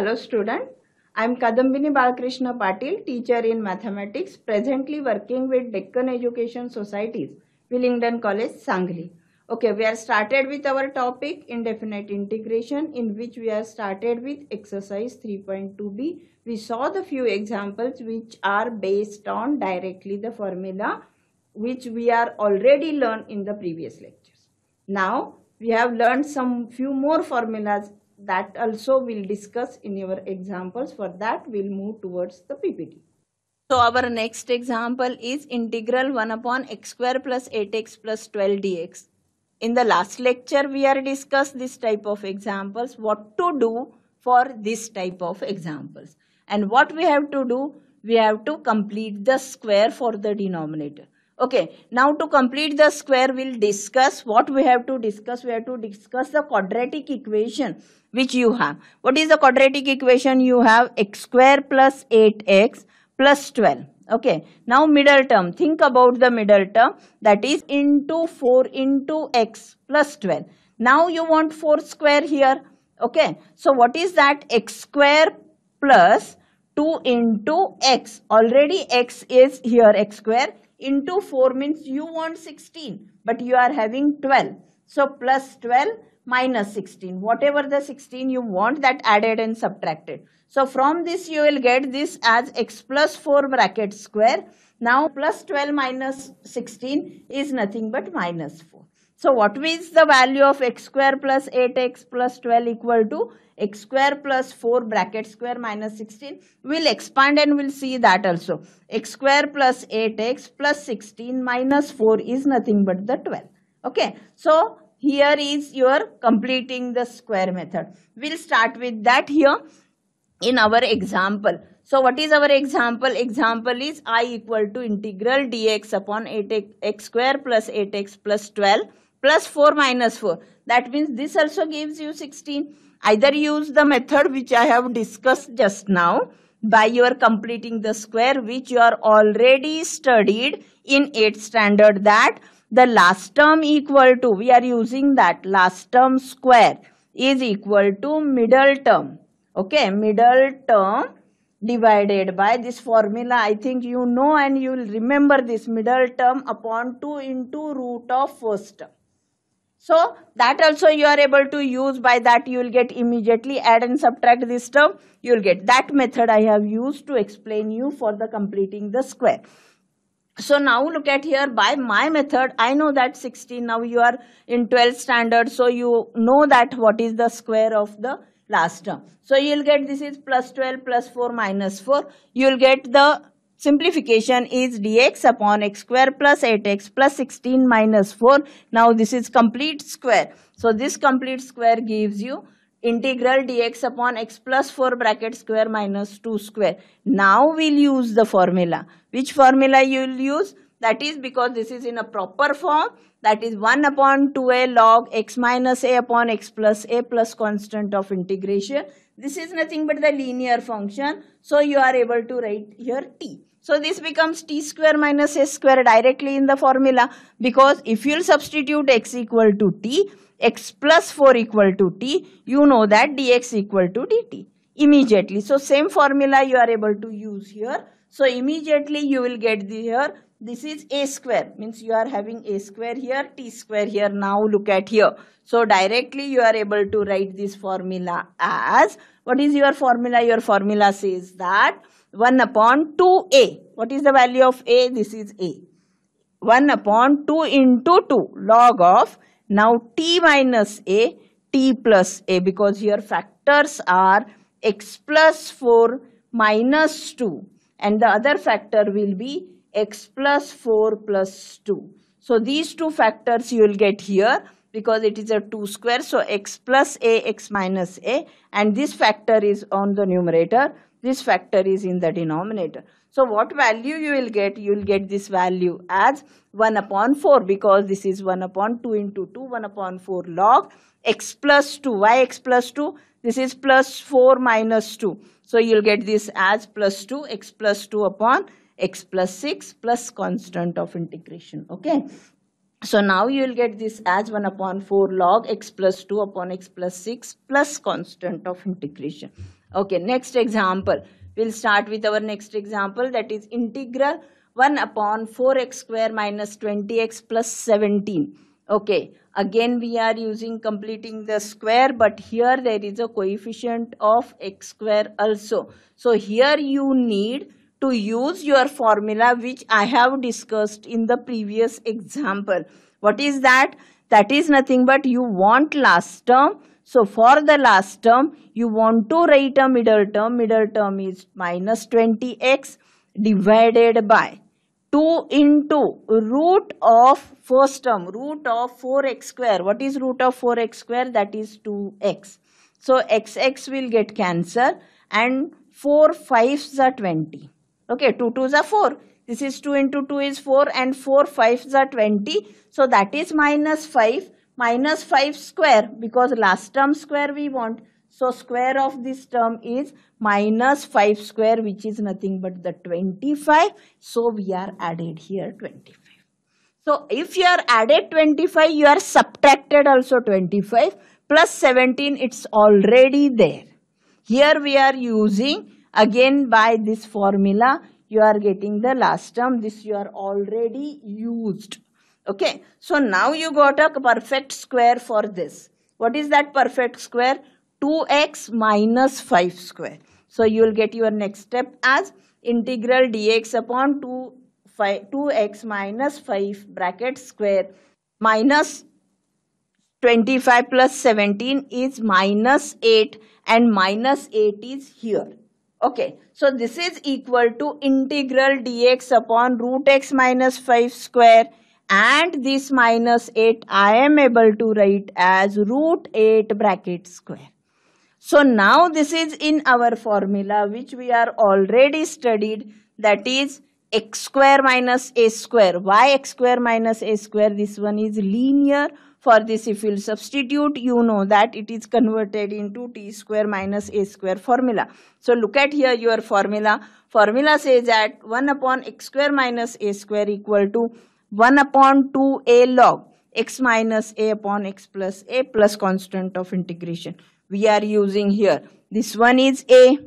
Hello student, I am Kadambini Balkrishna Patil, teacher in mathematics, presently working with Deccan Education Societies, Willingdon College, Sangli. Okay, we are started with our topic indefinite integration in which we are started with exercise 3.2b. We saw the few examples which are based on directly the formula which we are already learned in the previous lectures. Now, we have learned some few more formulas that also we'll discuss in your examples. For that, we'll move towards the PPT. So our next example is integral 1 upon x square plus 8x plus 12 dx. In the last lecture, we are discussed this type of examples, what to do for this type of examples. And what we have to do, we have to complete the square for the denominator. Okay, now to complete the square, we'll discuss what we have to discuss. We have to discuss the quadratic equation which you have. What is the quadratic equation you have? x square plus 8x plus 12. Okay, now middle term. Think about the middle term that is into 4 into x plus 12. Now you want 4 square here. Okay, so what is that? x square plus 2 into x. Already x is here x square into 4 means you want 16 but you are having 12. So plus 12 minus 16. Whatever the 16 you want that added and subtracted. So from this you will get this as x plus 4 bracket square. Now plus 12 minus 16 is nothing but minus 4. So what means the value of x square plus 8x plus 12 equal to x square plus 4 bracket square minus 16. We'll expand and we'll see that also. x square plus 8x plus 16 minus 4 is nothing but the 12. Okay. So here is your completing the square method. We'll start with that here in our example. So what is our example? Example is i equal to integral dx upon 8x square plus 8x plus 12 plus 4 minus 4. That means this also gives you 16. Either use the method which I have discussed just now by your completing the square which you are already studied in 8th standard that the last term equal to, we are using that last term square is equal to middle term. Okay, middle term divided by this formula. I think you know and you will remember this middle term upon 2 into root of first term. So that also you are able to use by that you will get immediately add and subtract this term. You will get that method I have used to explain you for the completing the square. So now look at here by my method I know that 16 now you are in 12th standard so you know that what is the square of the last term. So you will get this is plus 12 plus 4 minus 4. You will get the Simplification is dx upon x square plus 8x plus 16 minus 4. Now this is complete square. So this complete square gives you integral dx upon x plus 4 bracket square minus 2 square. Now we'll use the formula. Which formula you'll use? That is because this is in a proper form. That is 1 upon 2a log x minus a upon x plus a plus constant of integration. This is nothing but the linear function. So you are able to write here t. So this becomes t square minus s square directly in the formula because if you'll substitute x equal to t, x plus 4 equal to t, you know that dx equal to dt immediately. So same formula you are able to use here. So immediately you will get the here this is a square means you are having a square here t square here now look at here so directly you are able to write this formula as what is your formula? Your formula says that 1 upon 2a. What is the value of a? This is a. 1 upon 2 into 2 log of now t minus a, t plus a because your factors are x plus 4 minus 2 and the other factor will be x plus 4 plus 2. So these two factors you will get here because it is a 2 square. So x plus a, x minus a and this factor is on the numerator. This factor is in the denominator. So what value you will get? You will get this value as 1 upon 4 because this is 1 upon 2 into 2, 1 upon 4 log x plus 2. Why x plus 2? This is plus 4 minus 2. So you'll get this as plus 2, x plus 2 upon x plus 6 plus constant of integration. Okay. So now you will get this as 1 upon 4 log x plus 2 upon x plus 6 plus constant of integration. Okay, next example. We'll start with our next example that is integral 1 upon 4x square minus 20x plus 17. Okay, again we are using completing the square but here there is a coefficient of x square also. So here you need to use your formula which I have discussed in the previous example. What is that? That is nothing but you want last term. So for the last term, you want to write a middle term. Middle term is minus 20x divided by 2 into root of first term, root of 4x square. What is root of 4x square? That is 2x. So xx will get cancelled and 4 5s are 20. Okay, 2 is a 4. This is 2 into 2 is 4 and 4 is a 20. So that is minus 5 minus 5 square because last term square we want. So square of this term is minus 5 square which is nothing but the 25. So we are added here 25. So if you are added 25 you are subtracted also 25 plus 17 it's already there. Here we are using Again, by this formula, you are getting the last term. This you are already used. Okay. So, now you got a perfect square for this. What is that perfect square? 2x minus 5 square. So, you will get your next step as integral dx upon 2 5, 2x minus 5 bracket square minus 25 plus 17 is minus 8 and minus 8 is here. Okay, so this is equal to integral dx upon root x minus 5 square and this minus 8 I am able to write as root 8 bracket square. So now this is in our formula which we are already studied that is x square minus a square. Why x square minus a square? This one is linear for this, if you substitute, you know that it is converted into t square minus a square formula. So look at here your formula. Formula says that 1 upon x square minus a square equal to 1 upon 2a log x minus a upon x plus a plus constant of integration. We are using here. This one is a.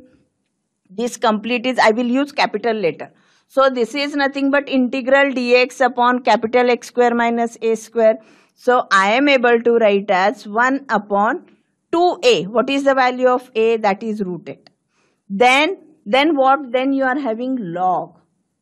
This complete is, I will use capital letter. So this is nothing but integral dx upon capital X square minus a square so I am able to write as 1 upon 2a. What is the value of a? That is rooted. Then, then what? Then you are having log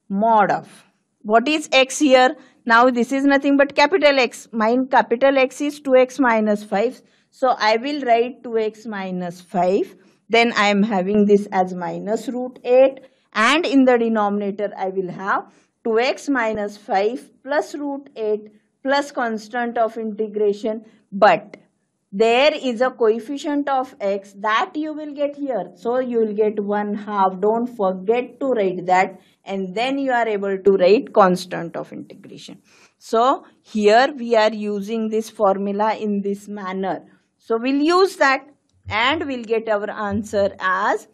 mod of. What is x here? Now this is nothing but capital X. Mine capital X is 2x minus 5. So I will write 2x minus 5. Then I am having this as minus root 8. And in the denominator I will have 2x minus 5 plus root 8 plus constant of integration but there is a coefficient of x that you will get here. So you will get 1 half. Don't forget to write that and then you are able to write constant of integration. So here we are using this formula in this manner. So we'll use that and we'll get our answer as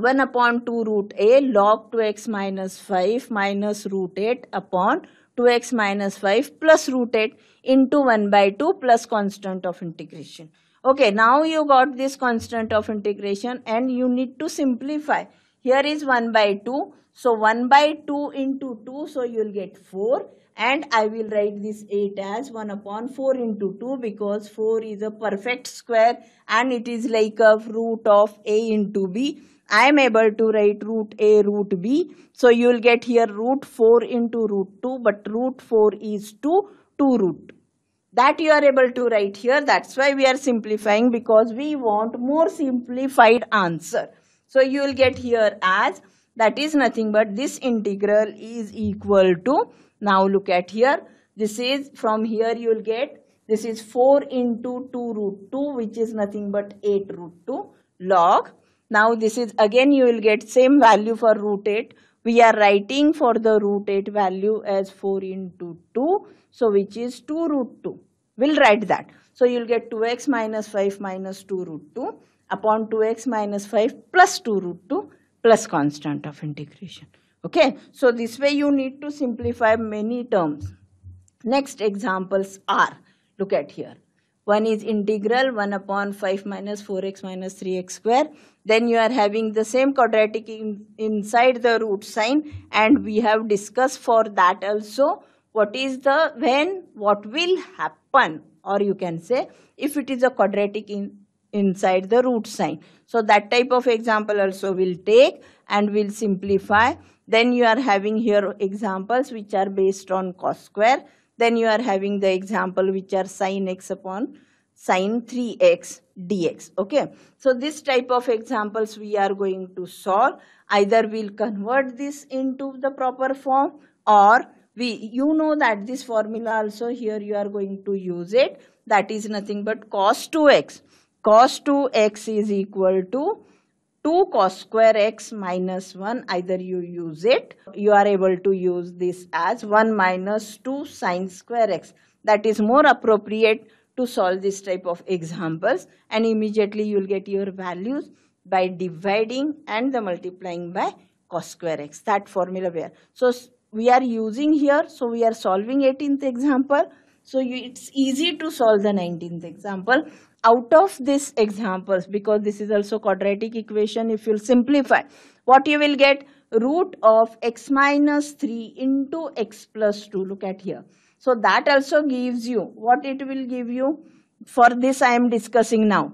1 upon 2 root a log 2x minus 5 minus root 8 upon 2x minus 5 plus root 8 into 1 by 2 plus constant of integration. Okay, now you got this constant of integration and you need to simplify. Here is 1 by 2. So 1 by 2 into 2, so you will get 4. And I will write this 8 as 1 upon 4 into 2 because 4 is a perfect square and it is like a root of a into b. I am able to write root A, root B. So you will get here root 4 into root 2, but root 4 is 2, 2 root. That you are able to write here. That's why we are simplifying because we want more simplified answer. So you will get here as that is nothing but this integral is equal to, now look at here, this is from here you will get, this is 4 into 2 root 2 which is nothing but 8 root 2 log now this is again you will get same value for root 8. We are writing for the root 8 value as 4 into 2. So which is 2 root 2. We'll write that. So you'll get 2x minus 5 minus 2 root 2 upon 2x minus 5 plus 2 root 2 plus constant of integration. Okay, so this way you need to simplify many terms. Next examples are, look at here. One is integral 1 upon 5 minus 4x minus 3x square. Then you are having the same quadratic in, inside the root sign and we have discussed for that also what is the when, what will happen or you can say if it is a quadratic in, inside the root sign. So that type of example also will take and will simplify. Then you are having here examples which are based on cos square then you are having the example which are sine x upon sine 3x dx. Okay. So this type of examples we are going to solve. Either we'll convert this into the proper form or we you know that this formula also here you are going to use it. That is nothing but cos 2x. Cos 2x is equal to 2 cos square x minus 1 either you use it you are able to use this as 1 minus 2 sine square x that is more appropriate to solve this type of examples and immediately you will get your values by dividing and the multiplying by cos square x that formula where so we are using here so we are solving 18th example so you, it's easy to solve the 19th example out of these examples because this is also quadratic equation if you simplify what you will get root of x minus 3 into x plus 2 look at here so that also gives you what it will give you for this I am discussing now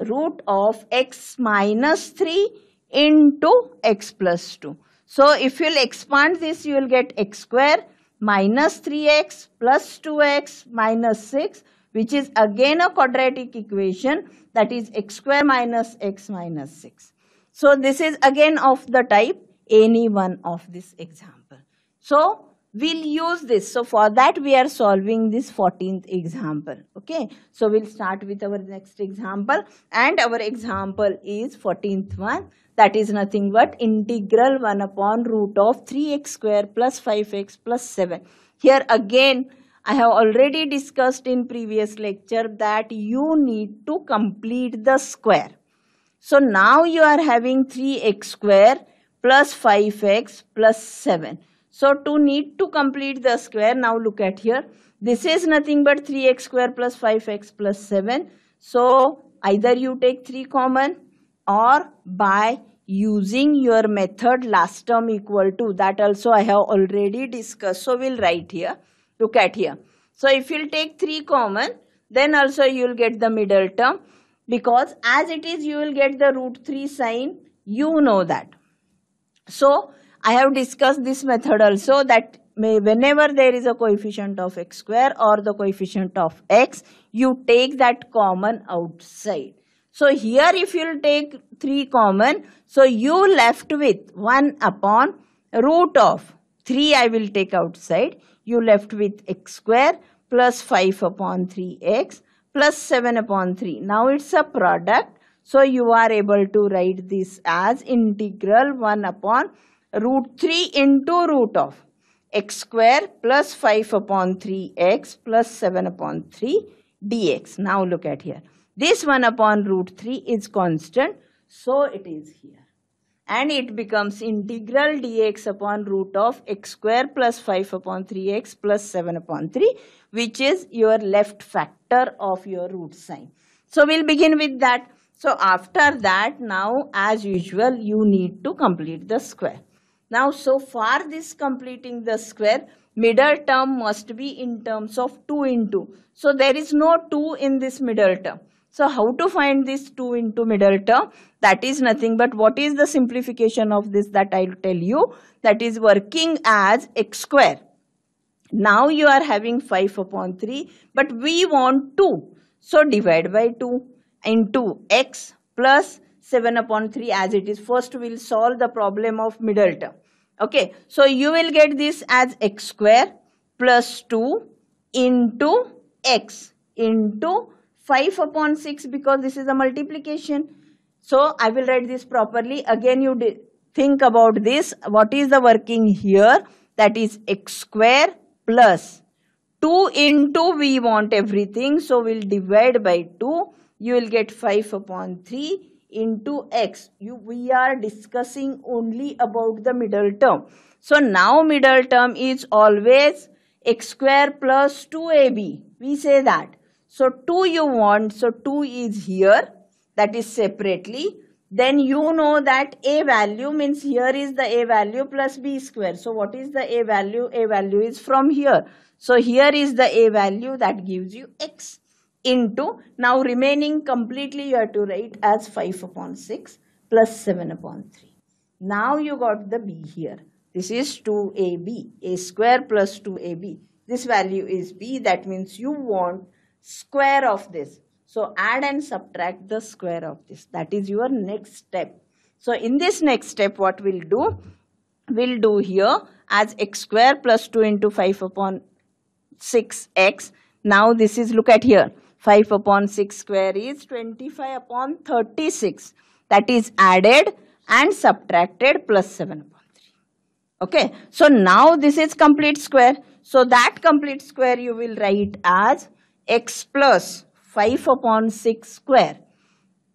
root of x minus 3 into x plus 2 so if you'll expand this you will get x square minus 3x plus 2x minus 6 which is again a quadratic equation that is x square minus x minus 6. So this is again of the type any one of this example. So we'll use this. So for that we are solving this 14th example. Okay. So we'll start with our next example and our example is 14th one that is nothing but integral 1 upon root of 3x square plus 5x plus 7. Here again I have already discussed in previous lecture that you need to complete the square. So now you are having 3x square plus 5x plus 7. So to need to complete the square, now look at here. This is nothing but 3x square plus 5x plus 7. So either you take 3 common or by using your method last term equal to that also I have already discussed. So we'll write here. Look at here. So if you'll take 3 common, then also you'll get the middle term because as it is, you will get the root 3 sine. You know that. So I have discussed this method also that may, whenever there is a coefficient of x square or the coefficient of x, you take that common outside. So here if you take 3 common, so you left with 1 upon root of 3 I will take outside you left with x square plus 5 upon 3x plus 7 upon 3. Now it's a product. So you are able to write this as integral 1 upon root 3 into root of x square plus 5 upon 3x plus 7 upon 3 dx. Now look at here. This 1 upon root 3 is constant. So it is here and it becomes integral dx upon root of x square plus 5 upon 3x plus 7 upon 3 which is your left factor of your root sign. So we'll begin with that. So after that now as usual you need to complete the square. Now so far this completing the square middle term must be in terms of 2 into. So there is no 2 in this middle term. So how to find this two into middle term? That is nothing but what is the simplification of this that I'll tell you. That is working as x square. Now you are having 5 upon 3 but we want 2. So divide by 2 into x plus 7 upon 3 as it is. First we will solve the problem of middle term. Okay. So you will get this as x square plus 2 into x into 5 upon 6 because this is a multiplication. So I will write this properly. Again you think about this. What is the working here? That is x square plus 2 into we want everything. So we'll divide by 2. You will get 5 upon 3 into x. You, we are discussing only about the middle term. So now middle term is always x square plus 2ab. We say that. So 2 you want, so 2 is here, that is separately. Then you know that A value means here is the A value plus B square. So what is the A value? A value is from here. So here is the A value that gives you X into, now remaining completely you have to write as 5 upon 6 plus 7 upon 3. Now you got the B here. This is 2AB, A square plus 2AB. This value is B, that means you want square of this. So add and subtract the square of this. That is your next step. So in this next step what we'll do, we'll do here as x square plus 2 into 5 upon 6x. Now this is look at here. 5 upon 6 square is 25 upon 36. That is added and subtracted plus 7 upon 3. Okay. So now this is complete square. So that complete square you will write as x plus 5 upon 6 square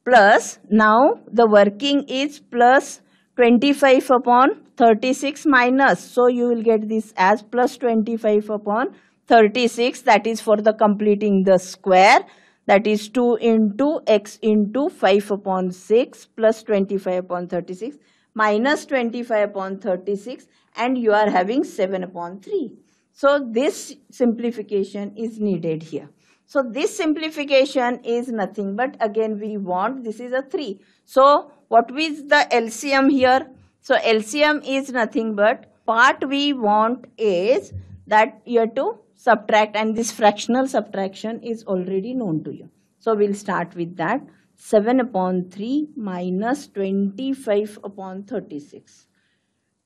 plus now the working is plus 25 upon 36 minus. So you will get this as plus 25 upon 36 that is for the completing the square that is 2 into x into 5 upon 6 plus 25 upon 36 minus 25 upon 36 and you are having 7 upon 3. So this simplification is needed here. So this simplification is nothing but again we want this is a 3. So what is the LCM here? So LCM is nothing but part we want is that you have to subtract and this fractional subtraction is already known to you. So we'll start with that. 7 upon 3 minus 25 upon 36.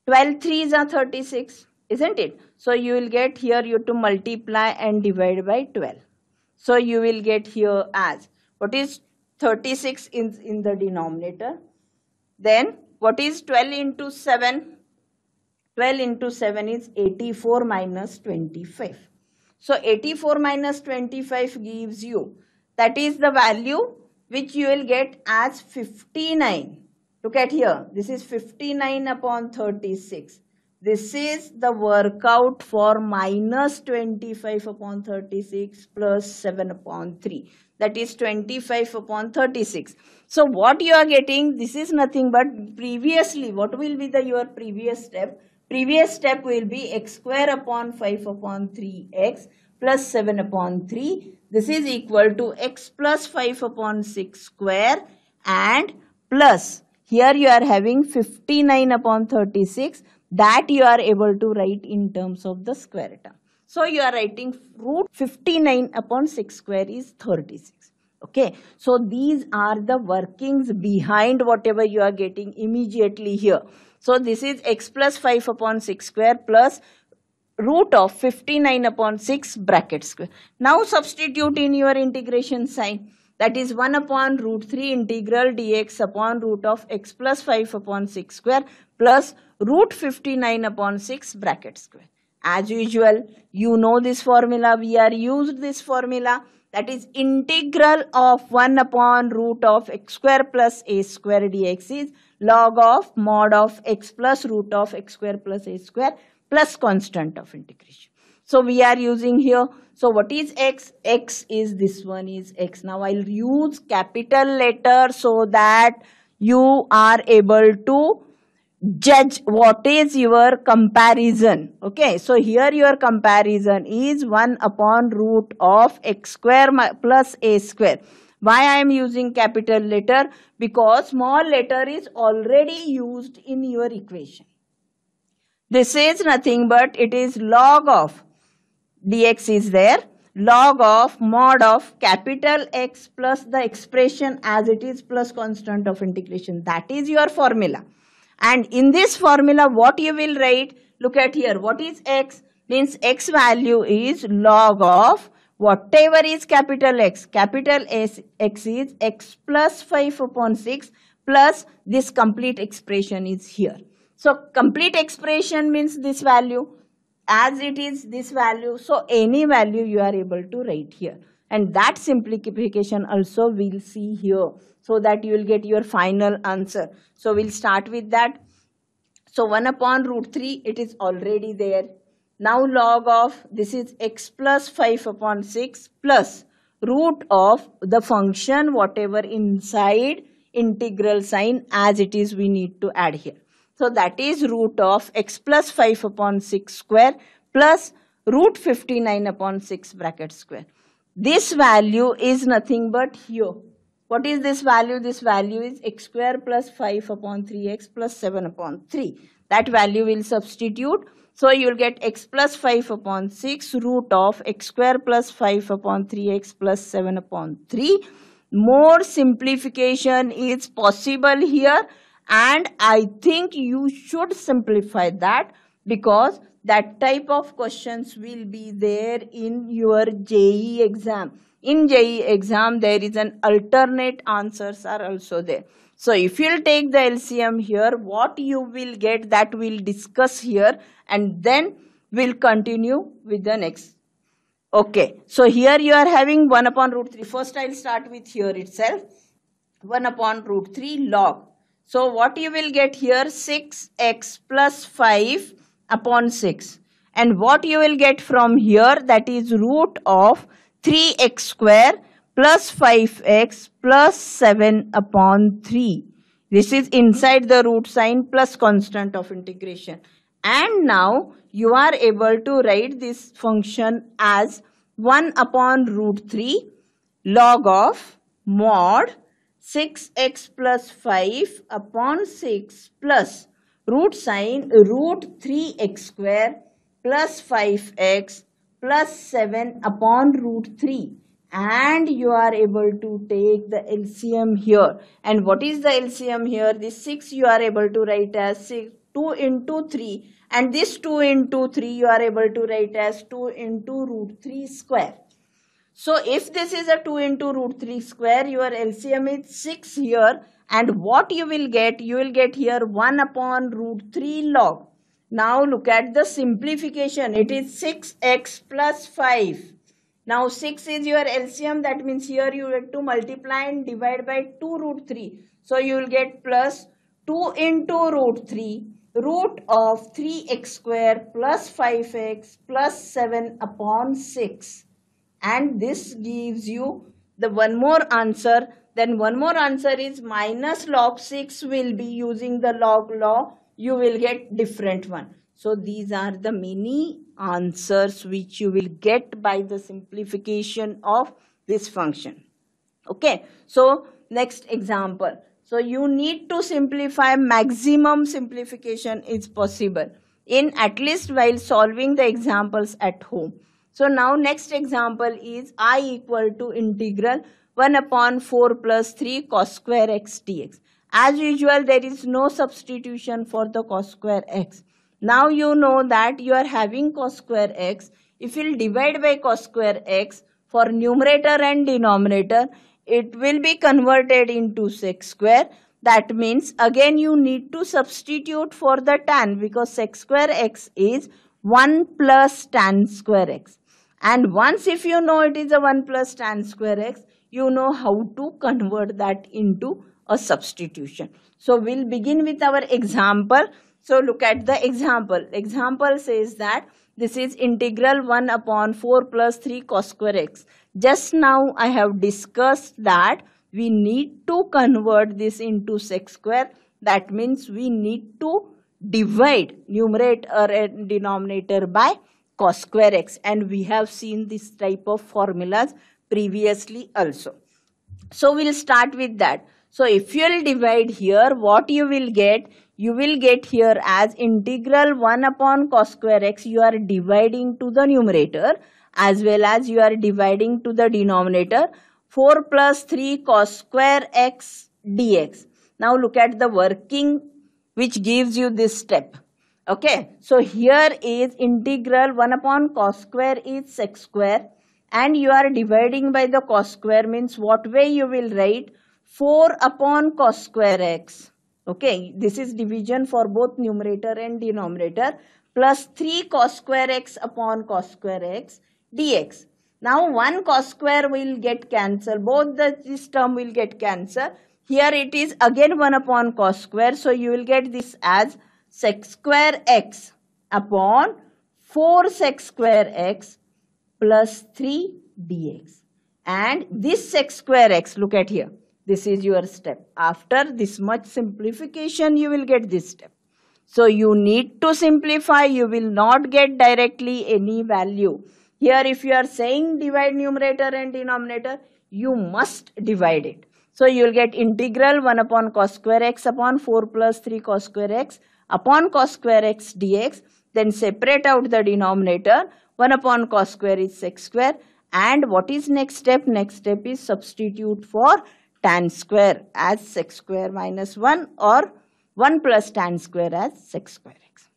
12 3s are 36 isn't it? So you will get here you have to multiply and divide by 12. So you will get here as. What is 36 in, in the denominator? Then what is 12 into 7? 12 into 7 is 84 minus 25. So 84 minus 25 gives you. That is the value which you will get as 59. Look at here. This is 59 upon 36. This is the workout for minus 25 upon 36 plus 7 upon 3. That is 25 upon 36. So what you are getting, this is nothing but previously, what will be the your previous step? Previous step will be x square upon 5 upon 3x plus 7 upon 3. This is equal to x plus 5 upon 6 square and plus. Here you are having 59 upon 36 that you are able to write in terms of the square term. So you are writing root 59 upon 6 square is 36. Okay, so these are the workings behind whatever you are getting immediately here. So this is x plus 5 upon 6 square plus root of 59 upon 6 bracket square. Now substitute in your integration sign that is 1 upon root 3 integral dx upon root of x plus 5 upon 6 square plus root 59 upon 6 bracket square. As usual, you know this formula, we are used this formula that is integral of 1 upon root of x square plus a square dx is log of mod of x plus root of x square plus a square plus constant of integration. So we are using here. So what is x? x is this one is x. Now I'll use capital letter so that you are able to judge what is your comparison. Okay, so here your comparison is 1 upon root of x square plus a square. Why I am using capital letter? Because small letter is already used in your equation. This is nothing but it is log of dx is there log of mod of capital X plus the expression as it is plus constant of integration. That is your formula. And in this formula, what you will write, look at here, what is X? Means X value is log of whatever is capital X. Capital S, X is X plus 5 upon 6 plus this complete expression is here. So complete expression means this value as it is this value, so any value you are able to write here. And that simplification also we'll see here so that you will get your final answer. So we'll start with that. So 1 upon root 3, it is already there. Now log of, this is x plus 5 upon 6 plus root of the function whatever inside integral sign as it is we need to add here. So that is root of x plus 5 upon 6 square plus root 59 upon 6 bracket square. This value is nothing but here. What is this value? This value is x square plus 5 upon 3x plus 7 upon 3. That value will substitute. So you will get x plus 5 upon 6 root of x square plus 5 upon 3x plus 7 upon 3. More simplification is possible here and I think you should simplify that because that type of questions will be there in your JE exam. In JE exam, there is an alternate answers are also there. So if you'll take the LCM here, what you will get that we'll discuss here and then we'll continue with the next. Okay, so here you are having 1 upon root 3. First I'll start with here itself. 1 upon root 3 log so what you will get here 6x plus 5 upon 6 and what you will get from here that is root of 3x square plus 5x plus 7 upon 3. This is inside the root sign plus constant of integration. And now you are able to write this function as 1 upon root 3 log of mod 6x plus 5 upon 6 plus root sign root 3x square plus 5x plus 7 upon root 3 and you are able to take the LCM here and what is the LCM here this 6 you are able to write as 6 2 into 3 and this 2 into 3 you are able to write as 2 into root 3 square so if this is a 2 into root 3 square, your LCM is 6 here. And what you will get? You will get here 1 upon root 3 log. Now look at the simplification. It is 6x plus 5. Now 6 is your LCM. That means here you have to multiply and divide by 2 root 3. So you will get plus 2 into root 3 root of 3x square plus 5x plus 7 upon 6 and this gives you the one more answer then one more answer is minus log 6 will be using the log law you will get different one so these are the many answers which you will get by the simplification of this function okay so next example so you need to simplify maximum simplification is possible in at least while solving the examples at home so now next example is i equal to integral 1 upon 4 plus 3 cos square x dx. As usual, there is no substitution for the cos square x. Now you know that you are having cos square x. If you divide by cos square x for numerator and denominator, it will be converted into 6 square. That means again you need to substitute for the tan because 6 square x is 1 plus tan square x. And once if you know it is a 1 plus tan square x, you know how to convert that into a substitution. So we'll begin with our example. So look at the example. Example says that this is integral 1 upon 4 plus 3 cos square x. Just now I have discussed that we need to convert this into sec square. That means we need to divide numerator and denominator by cos square x and we have seen this type of formulas previously also. So we'll start with that. So if you'll divide here what you will get you will get here as integral 1 upon cos square x you are dividing to the numerator as well as you are dividing to the denominator 4 plus 3 cos square x dx. Now look at the working which gives you this step. Okay, so here is integral 1 upon cos square is x square and you are dividing by the cos square means what way you will write 4 upon cos square x. Okay, this is division for both numerator and denominator plus 3 cos square x upon cos square x dx. Now 1 cos square will get cancelled. Both the, this term will get cancelled. Here it is again 1 upon cos square. So you will get this as sec square x upon 4 sec square x plus 3 dx. And this sec square x, look at here. This is your step. After this much simplification, you will get this step. So you need to simplify. You will not get directly any value. Here if you are saying divide numerator and denominator, you must divide it. So you will get integral 1 upon cos square x upon 4 plus 3 cos square x upon cos square x dx then separate out the denominator 1 upon cos square is x square and what is next step next step is substitute for tan square as x square minus 1 or 1 plus tan square as x square x.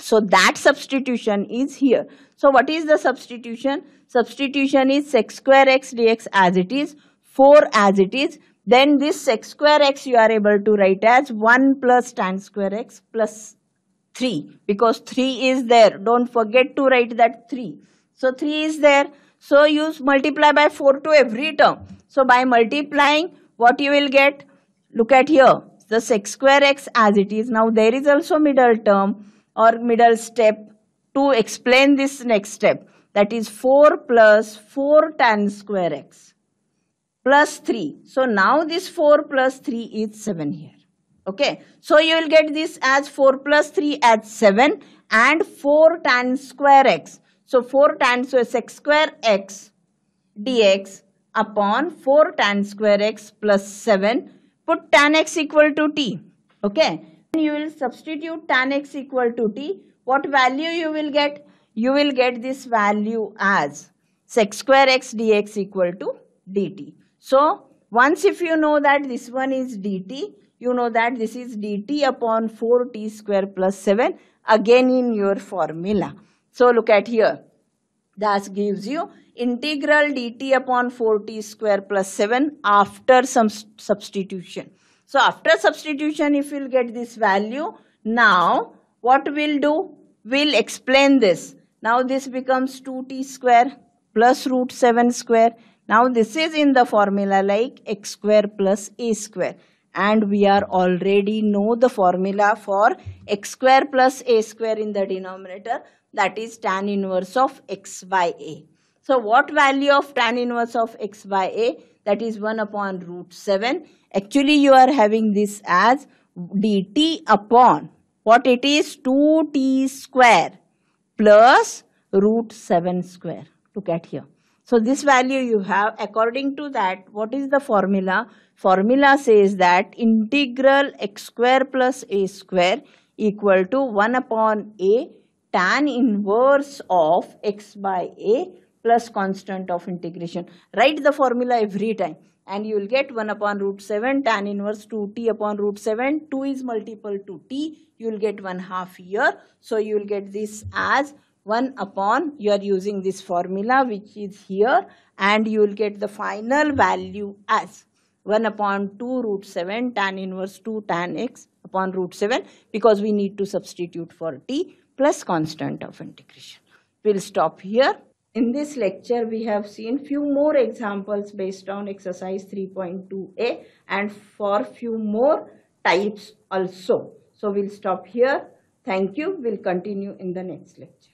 So that substitution is here. So what is the substitution? Substitution is x square x dx as it is, 4 as it is then this x square x you are able to write as 1 plus tan square x plus 3 because 3 is there. Don't forget to write that 3. So 3 is there. So you multiply by 4 to every term. So by multiplying what you will get? Look at here. The x square x as it is. Now there is also middle term or middle step to explain this next step. That is 4 plus 4 tan square x plus 3. So now this 4 plus 3 is 7 here. Okay. So you will get this as 4 plus 3 as 7 and 4 tan square x. So 4 tan square x square x dx upon 4 tan square x plus 7. Put tan x equal to t. Okay. then you will substitute tan x equal to t. What value you will get? You will get this value as x square x dx equal to dt. So once if you know that this one is dt, you know that this is dt upon 4t square plus 7 again in your formula. So look at here. That gives you integral dt upon 4t square plus 7 after some substitution. So after substitution if you will get this value, now what we'll do? We'll explain this. Now this becomes 2t square plus root 7 square now this is in the formula like x square plus a square and we are already know the formula for x square plus a square in the denominator that is tan inverse of x by a. So what value of tan inverse of x by a that is 1 upon root 7 actually you are having this as dt upon what it is 2t square plus root 7 square look at here so this value you have according to that what is the formula? Formula says that integral x square plus a square equal to 1 upon a tan inverse of x by a plus constant of integration. Write the formula every time and you will get 1 upon root 7 tan inverse 2t upon root 7. 2 is multiple to t. You will get 1 half here. So you will get this as 1 upon you are using this formula which is here and you will get the final value as 1 upon 2 root 7 tan inverse 2 tan x upon root 7 because we need to substitute for t plus constant of integration. We'll stop here. In this lecture, we have seen few more examples based on exercise 3.2a and for few more types also. So we'll stop here. Thank you. We'll continue in the next lecture.